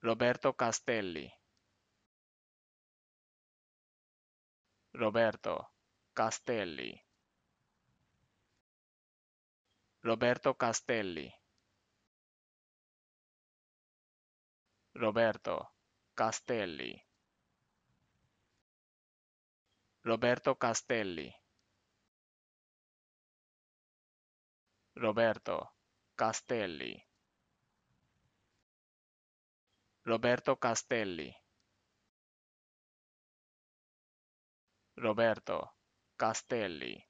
Roberto Castelli Roberto Castelli Roberto Castelli Roberto Castelli Roberto Castelli Roberto Castelli Roberto Castelli Roberto Castelli